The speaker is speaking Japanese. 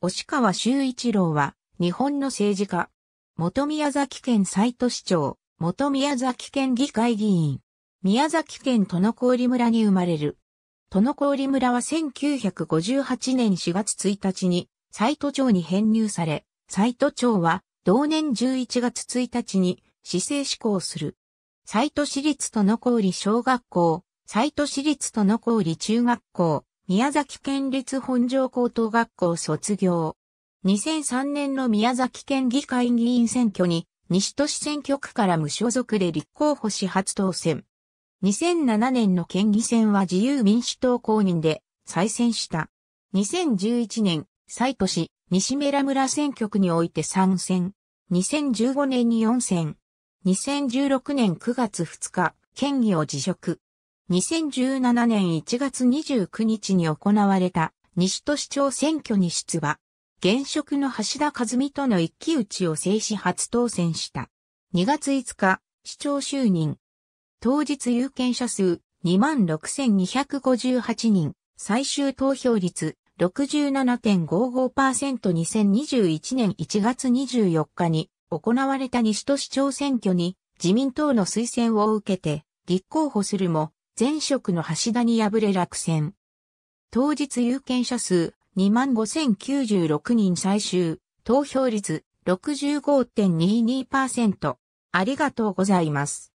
押川修一郎は、日本の政治家。元宮崎県斎都市長、元宮崎県議会議員。宮崎県殿氷村に生まれる。殿氷村は1958年4月1日に、斎都町に編入され、斎都町は、同年11月1日に、市政施行する。斎都市立殿氷小学校、斎都市立殿氷中学校、宮崎県立本城高等学校卒業。2003年の宮崎県議会議員選挙に、西都市選挙区から無所属で立候補し初当選。2007年の県議選は自由民主党公認で再選した。2011年、西都市、西メラ村選挙区において参戦。2015年に4選。2016年9月2日、県議を辞職。2017年1月29日に行われた西都市長選挙に出馬。現職の橋田和美との一騎打ちを制止初当選した。2月5日、市長就任。当日有権者数26,258人、最終投票率 67.55%2021 年1月24日に行われた西都市長選挙に自民党の推薦を受けて立候補するも前職の橋田に敗れ落選。当日有権者数25,096人最終、投票率65.22%。ありがとうございます。